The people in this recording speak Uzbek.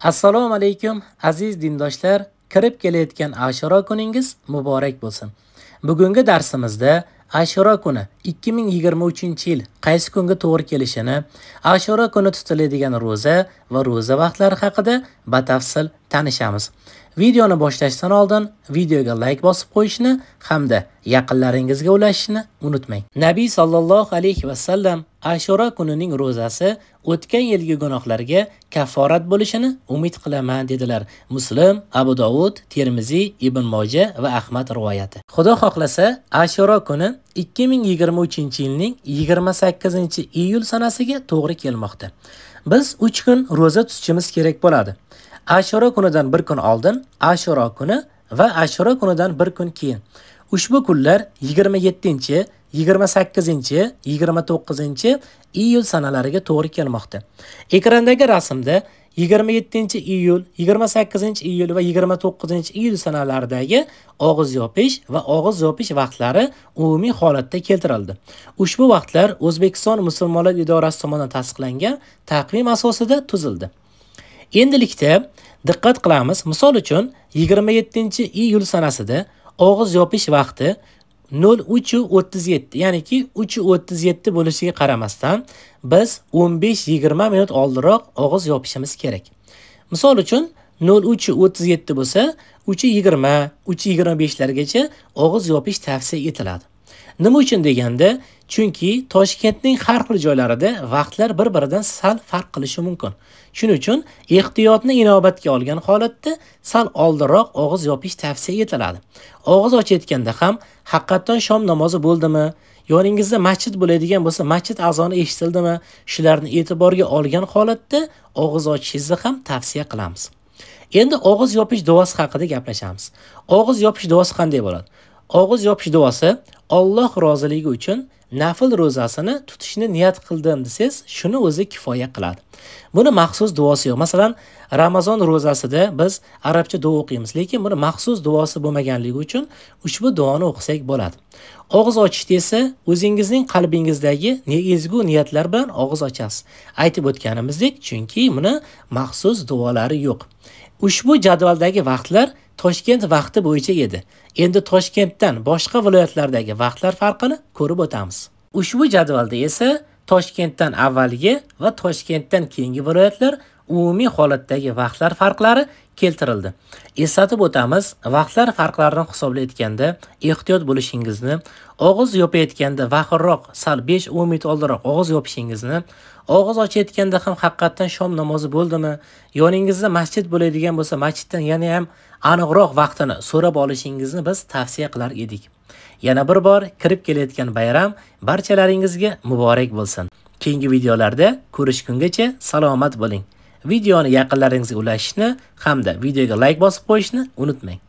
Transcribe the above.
assalomu alaykum aziz dindoshlar kirib kelayotgan ashura kuningiz muborak bo'lsin bugungi darsimizda ashura kuni 2023 yil qaysi kunga to'g'ri kelishini ashura kuni tutiladigan ro'za va ro'za vaqtlari haqida batafsil tanishamiz videoni boshlashdan oldin videoga layk bosib qo'yishni hamda yaqinlaringizga ulashishni unutmang nabiy sollallohu alayhi vasallam ashura kunining ro'zasi o'tgan yilgi gunohlarga kafforat bo'lishini umid qilaman dedilar muslim abu dovud termiziy ibn moja va ahmad rivoyati xudo xohlasa ashura kuni 2023 yilning 28 iyul sanasiga to'g'ri kelmoqda biz 3 kun ro'za tutishimiz kerak bo'ladi ashura kunidan 1 kun oldin ashura kuni va ashura kunidan 1 kun keyin ushbu kunlar 27 yigirma sakkizinchi yigirma to'qqizinchi iyul sanalariga to'g'ri kelmoqda ekrandagi rasmda yigirma yettinchi iyul yigirma sakkizinchi iyul va yigirma to'qqizinchi iyul sanalaridagi og'iz yopish va og'iz yopish vaqtlari umumiy holatda keltirildi ushbu vaqtlar o'zbekiston musulmonlar idorasi tomonidan tasdiqlangan taqvim asosida tuzildi endilikda diqqat qilamiz misol uchun yigirma yettinchi iyul sanasida og'iz yopish vaqti nol uch o'ttiz yetti ya'niki uch o'ttiz yetti bo'lishiga qaramasdan biz o'n besh yigirma minut oldinroq og'iz yopishimiz kerak misol uchun nol uch o'ttiz yetti bo'lsa uch yigirma uch yigirma beshlargacha og'iz yopish tavsiya etiladi nima uchun deganda chunki toshkentning har xil joylarida vaqtlar bir biridan sal farq qilishi mumkin shuning uchun ehtiyotni inobatga olgan holatda sal oldinroq og'iz yopish tavsiya etiladi og'iz ochayotganda ham haqiqatdan shom namozi bo'ldimi yoningizda masjid bo'ladigan bo'lsa masjid azoni eshitildimi shularni e'tiborga olgan holatda og'iz ochishingizni ham tavsiya qilamiz endi og'iz yopish duosi haqida gaplashamiz og'iz yopish duosi qanday bo'ladi og'iz yopish duosi Alloh roziligi uchun nafl ro'zasini tutishni niyat qildim desangiz shuni o'zi kifoya qiladi buni maxsus duosi yo'q masalan ramazon ro'zasida biz arabcha duo o'qiymiz lekin buni maxsus duosi bo'lmaganligi uchun ushbu duoni o'qisak bo'ladi og'iz ochishda esa o'zingizning qalbingizdagi ezgu niyatlar bilan og'iz ochasiz aytib o'tganimizdek chunki buni maxsus duolari yo'q ushbu jadvaldagi vaqtlar toshkent vaqti bo'yicha edi endi toshkentdan boshqa viloyatlardagi vaqtlar farqini ko'rib o'tamiz ushbu jadvalda esa toshkentdan avvalgi va toshkentdan keyingi viloyatlar umumiy holatdagi vaqtlar farqlari keltirildi eslatib o'tamiz vaqtlar farqlarini hisoblayotganda ehtiyot bo'lishingizni og'iz yopayotganda vaqinroq sal besh o'n minut oldinroq og'iz yopishingizni og'iz ochayotganda ham haqiqatdan shom namozi bo'ldimi yoningizda masjid bo'ladigan bo'lsa masjiddan yana ham aniqroq vaqtini so'rab olishingizni biz tavsiya qilar edik yana bir bor kirib kelayotgan bayram barchalaringizga muborak bo'lsin keyingi videolarda ko'rishgungacha salomat bo'ling Videoni yaqinlaringizga ulashishni hamda videoga like bosib qo'yishni unutmang.